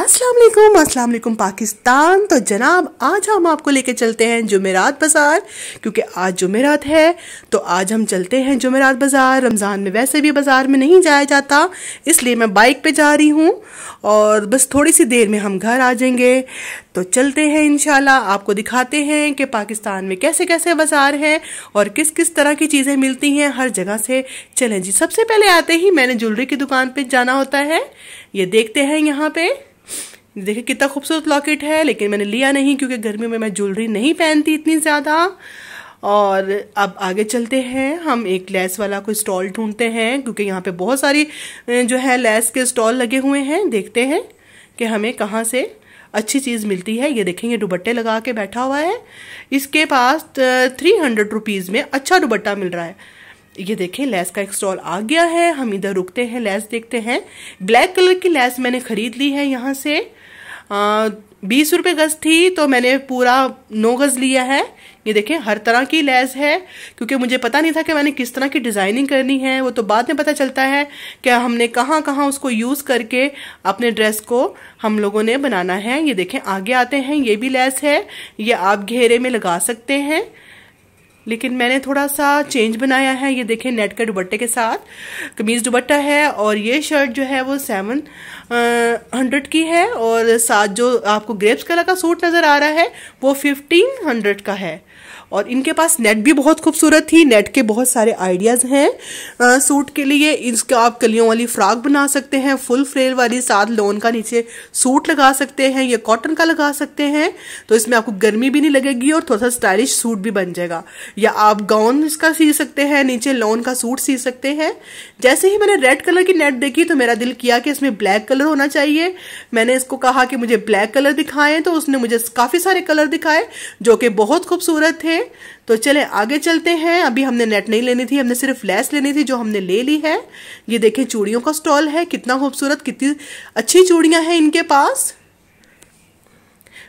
अस्सलाम वालेकुम पाकिस्तान तो जनाब आज हम आपको लेके चलते हैं जुमेरात बाज़ार क्योंकि आज जुमेरात है तो आज हम चलते हैं जुमेरात बाज़ार रमज़ान में वैसे भी बाज़ार में नहीं जाया जाता इसलिए मैं बाइक पे जा रही हूँ और बस थोड़ी सी देर में हम घर आ जाएंगे तो चलते हैं इन आपको दिखाते हैं कि पाकिस्तान में कैसे कैसे बाज़ार हैं और किस किस तरह की चीज़ें मिलती हैं हर जगह से चलें जी सबसे पहले आते ही मैंने ज्वेलरी की दुकान पर जाना होता है ये देखते हैं यहाँ पर देखिए कितना खूबसूरत लॉकेट है लेकिन मैंने लिया नहीं क्योंकि गर्मियों में मैं ज्वेलरी नहीं पहनती इतनी ज़्यादा और अब आगे चलते हैं हम एक लेस वाला कोई स्टॉल ढूंढते हैं क्योंकि यहाँ पे बहुत सारी जो है लेस के स्टॉल लगे हुए हैं देखते हैं कि हमें कहाँ से अच्छी चीज़ मिलती है ये देखेंगे दुबट्टे लगा के बैठा हुआ है इसके पास थ्री हंड्रेड रुपीज़ में अच्छा दुबट्टा मिल रहा है ये देखें लेस का एक स्टॉल आ गया है हम इधर रुकते हैं लेस देखते हैं ब्लैक कलर की लेस मैंने खरीद ली है यहाँ से बीस रुपये गज थी तो मैंने पूरा नौ गज लिया है ये देखें हर तरह की लैस है क्योंकि मुझे पता नहीं था कि मैंने किस तरह की डिज़ाइनिंग करनी है वो तो बाद में पता चलता है कि हमने कहाँ कहाँ उसको यूज़ करके अपने ड्रेस को हम लोगों ने बनाना है ये देखें आगे आते हैं ये भी लैस है ये आप घेरे में लगा सकते हैं लेकिन मैंने थोड़ा सा चेंज बनाया है ये देखें नेट के दुबट्टे के साथ कमीज़ दुबट्टा है और ये शर्ट जो है वो सेवन हंड्रेड की है और साथ जो आपको ग्रेप्स कलर का सूट नज़र आ रहा है वो फिफ्टीन हंड्रेड का है और इनके पास नेट भी बहुत खूबसूरत थी नेट के बहुत सारे आइडियाज़ हैं सूट के लिए इसका आप कलियों वाली फ्रॉक बना सकते हैं फुल फ्रेल वाली साथ लोन का नीचे सूट लगा सकते हैं या कॉटन का लगा सकते हैं तो इसमें आपको गर्मी भी नहीं लगेगी और थोड़ा सा स्टाइलिश सूट भी बन जाएगा या आप गाउन इसका सी सकते हैं नीचे लोन का सूट सी सकते हैं जैसे ही मैंने रेड कलर की नेट देखी तो मेरा दिल किया कि इसमें ब्लैक कलर होना चाहिए मैंने इसको कहा कि मुझे ब्लैक कलर दिखाएं तो उसने मुझे काफ़ी सारे कलर दिखाए जो कि बहुत खूबसूरत थे ओके तो चले आगे चलते हैं अभी हमने नेट नहीं लेनी थी हमने सिर्फ लेस लेनी थी जो हमने ले ली है ये देखें चूड़ियों का स्टॉल है कितना खूबसूरत कितनी अच्छी चूड़ियाँ हैं इनके पास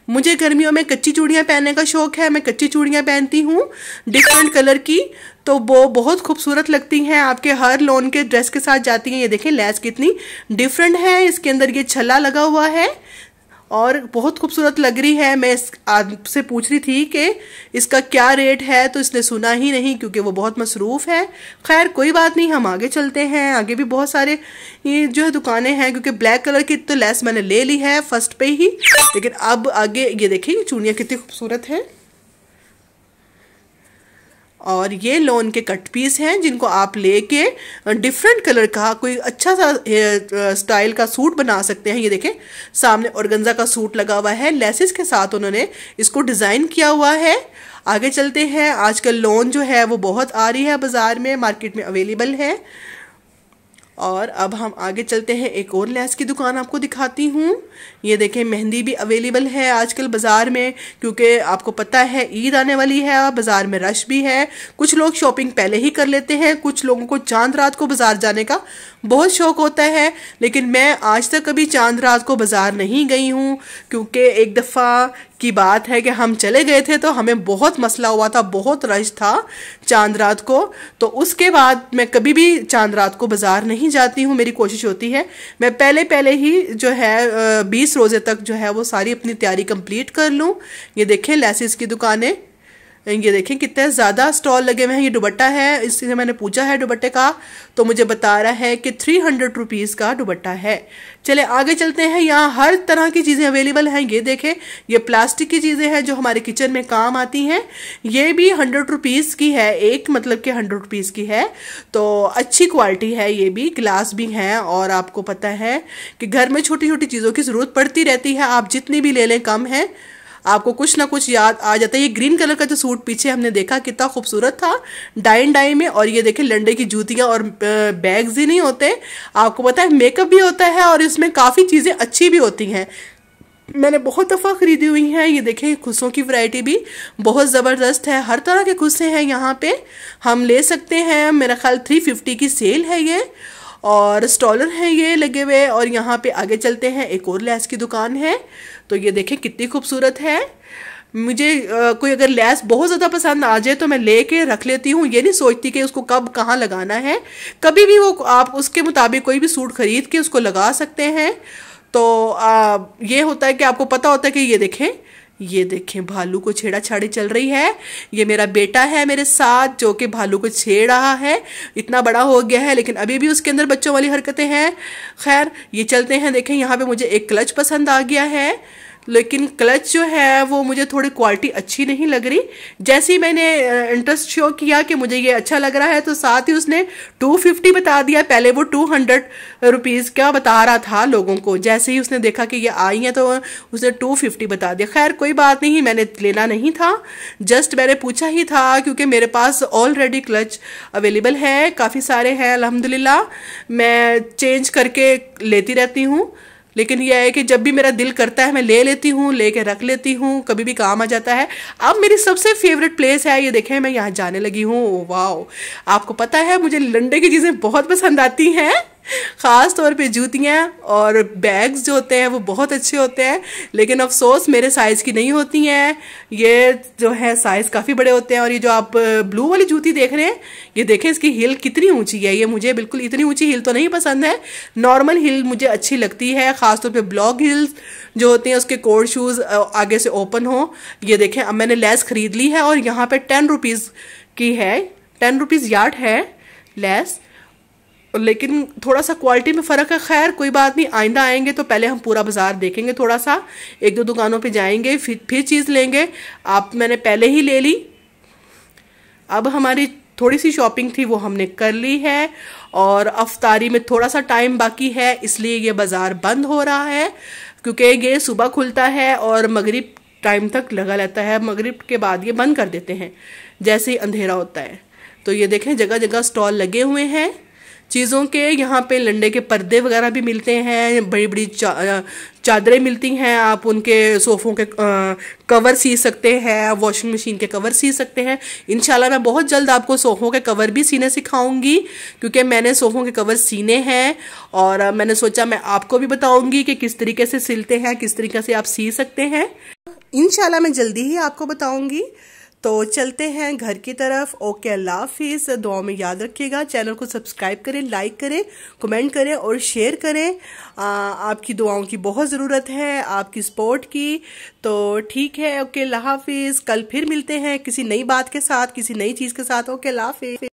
मुझे गर्मियों में कच्ची चूड़ियाँ पहनने का शौक है मैं कच्ची चूड़ियाँ पहनती हूँ डिफरेंट कलर की तो वो बहुत खूबसूरत लगती हैं आपके हर लोन के ड्रेस के साथ जाती हैं ये देखें लैस कितनी डिफरेंट है इसके अंदर ये छला लगा हुआ है और बहुत खूबसूरत लग रही है मैं इस आपसे पूछ रही थी कि इसका क्या रेट है तो इसने सुना ही नहीं क्योंकि वो बहुत मसरूफ़ है खैर कोई बात नहीं हम आगे चलते हैं आगे भी बहुत सारे ये जो है दुकानें हैं क्योंकि ब्लैक कलर की तो लेस मैंने ले ली है फर्स्ट पे ही लेकिन अब आगे ये देखिए चूड़ियाँ कितनी खूबसूरत हैं और ये लोन के कट पीस हैं जिनको आप लेके डिफरेंट कलर का कोई अच्छा सा स्टाइल का सूट बना सकते हैं ये देखें सामने औरगंजा का सूट लगा हुआ है लेसिस के साथ उन्होंने इसको डिज़ाइन किया हुआ है आगे चलते हैं आजकल लोन जो है वो बहुत आ रही है बाज़ार में मार्केट में अवेलेबल है और अब हम आगे चलते हैं एक और लैस की दुकान आपको दिखाती हूँ ये देखें मेहंदी भी अवेलेबल है आजकल बाज़ार में क्योंकि आपको पता है ईद आने वाली है बाज़ार में रश भी है कुछ लोग शॉपिंग पहले ही कर लेते हैं कुछ लोगों को चांद रात को बाज़ार जाने का बहुत शौक होता है लेकिन मैं आज तक कभी चांद रात को बाज़ार नहीं गई हूँ क्योंकि एक दफ़ा की बात है कि हम चले गए थे तो हमें बहुत मसला हुआ था बहुत रश था चांद रात को तो उसके बाद मैं कभी भी चांद रात को बाज़ार नहीं जाती हूँ मेरी कोशिश होती है मैं पहले पहले ही जो है बीस रोज़े तक जो है वो सारी अपनी तैयारी कंप्लीट कर लूँ ये देखें लेसिस की दुकानें ये देखें कितने ज़्यादा स्टॉल लगे हुए हैं ये दुबट्टा है इससे मैंने पूछा है दुबट्टे का तो मुझे बता रहा है कि थ्री हंड्रेड रुपीज़ का दुबट्टा है चले आगे चलते हैं यहाँ हर तरह की चीज़ें अवेलेबल हैं ये देखें ये प्लास्टिक की चीज़ें हैं जो हमारे किचन में काम आती हैं ये भी हंड्रेड रुपीज़ की है एक मतलब कि हंड्रेड रुपीज़ की है तो अच्छी क्वालिटी है ये भी ग्लास भी हैं और आपको पता है कि घर में छोटी छोटी चीज़ों की ज़रूरत पड़ती रहती है आप जितनी भी ले लें कम है आपको कुछ ना कुछ याद आ जाता है ये ग्रीन कलर का जो सूट पीछे हमने देखा कितना खूबसूरत था डाइन डाई में और ये देखें लंडे की जूतियाँ और बैग्स ही नहीं होते आपको पता है मेकअप भी होता है और इसमें काफ़ी चीज़ें अच्छी भी होती हैं मैंने बहुत दफ़ा ख़रीदी हुई हैं ये देखें खुशों की वैरायटी भी बहुत ज़बरदस्त है हर तरह के खुशे हैं यहाँ पे हम ले सकते हैं मेरा ख्याल थ्री फिफ्टी की सेल है ये और स्टॉलर हैं ये लगे हुए और यहाँ पे आगे चलते हैं एक और लैस की दुकान है तो ये देखें कितनी खूबसूरत है मुझे आ, कोई अगर लैस बहुत ज़्यादा पसंद आ जाए तो मैं ले कर रख लेती हूँ ये नहीं सोचती कि उसको कब कहाँ लगाना है कभी भी वो आप उसके मुताबिक कोई भी सूट ख़रीद के उसको लगा सकते हैं तो आ, ये होता है कि आपको पता होता है कि ये देखें ये देखें भालू को छेड़ाछाड़ी चल रही है ये मेरा बेटा है मेरे साथ जो कि भालू को छेड़ रहा है इतना बड़ा हो गया है लेकिन अभी भी उसके अंदर बच्चों वाली हरकतें हैं खैर ये चलते हैं देखें यहाँ पे मुझे एक क्लच पसंद आ गया है लेकिन क्लच जो है वो मुझे थोड़ी क्वालिटी अच्छी नहीं लग रही जैसे ही मैंने इंटरेस्ट शो किया कि मुझे ये अच्छा लग रहा है तो साथ ही उसने 250 बता दिया पहले वो 200 हंड्रेड रुपीज़ का बता रहा था लोगों को जैसे ही उसने देखा कि ये आई है तो उसने 250 बता दिया खैर कोई बात नहीं मैंने लेना नहीं था जस्ट मैंने पूछा ही था क्योंकि मेरे पास ऑलरेडी क्लच अवेलेबल है काफ़ी सारे हैं अलहमदिल्ला मैं चेंज करके लेती रहती हूँ लेकिन यह है कि जब भी मेरा दिल करता है मैं ले लेती हूँ ले कर रख लेती हूँ कभी भी काम आ जाता है अब मेरी सबसे फेवरेट प्लेस है ये देखें मैं यहाँ जाने लगी हूँ वाओ आपको पता है मुझे लंडे की चीज़ें बहुत पसंद आती हैं ख़ास तौर पे जूतियाँ और बैग्स जो होते हैं वो बहुत अच्छे होते हैं लेकिन अफसोस मेरे साइज़ की नहीं होती हैं ये जो है साइज़ काफ़ी बड़े होते हैं और ये जो आप ब्लू वाली जूती देख रहे हैं ये देखें इसकी हील कितनी ऊंची है ये मुझे बिल्कुल इतनी ऊंची हील तो नहीं पसंद है नॉर्मल हील मुझे अच्छी लगती है ख़ासतौर पर ब्लॉक हिल जो होते हैं उसके कोड शूज़ आगे से ओपन हो ये देखें अब मैंने लेस ख़रीद ली है और यहाँ पर टेन रुपीज़ की है टेन रुपीज़ यार्ड है लेस लेकिन थोड़ा सा क्वालिटी में फ़र्क है खैर कोई बात नहीं आइंदा आएंगे तो पहले हम पूरा बाज़ार देखेंगे थोड़ा सा एक दो दुकानों पे जाएंगे फिर फिर चीज़ लेंगे आप मैंने पहले ही ले ली अब हमारी थोड़ी सी शॉपिंग थी वो हमने कर ली है और अफ्तारी में थोड़ा सा टाइम बाकी है इसलिए ये बाज़ार बंद हो रहा है क्योंकि ये सुबह खुलता है और मगरब टाइम तक लगा रहता है मगरब के बाद ये बंद कर देते हैं जैसे ही अंधेरा होता है तो ये देखें जगह जगह स्टॉल लगे हुए हैं चीज़ों के यहाँ पे लंडे के पर्दे वगैरह भी मिलते हैं बड़ी बड़ी चा, चादरें मिलती हैं आप उनके सोफ़ों के आ, कवर सी सकते हैं वॉशिंग मशीन के कवर सी सकते हैं इन मैं बहुत जल्द आपको सोफ़ों के कवर भी सीने सिखाऊंगी क्योंकि मैंने सोफ़ों के कवर सीने हैं और मैंने सोचा मैं आपको भी बताऊँगी कि किस तरीके से सिलते हैं किस तरीके से आप सी सकते हैं इन मैं जल्दी ही आपको बताऊँगी तो चलते हैं घर की तरफ ओके अल्लाह हाफिज़ दुआ में याद रखिएगा चैनल को सब्सक्राइब करें लाइक करें कमेंट करें और शेयर करें आ, आपकी दुआओं की बहुत ज़रूरत है आपकी सपोर्ट की तो ठीक है ओके अल्लाह हाफिज़ कल फिर मिलते हैं किसी नई बात के साथ किसी नई चीज़ के साथ ओके अल्लाह हाफिज़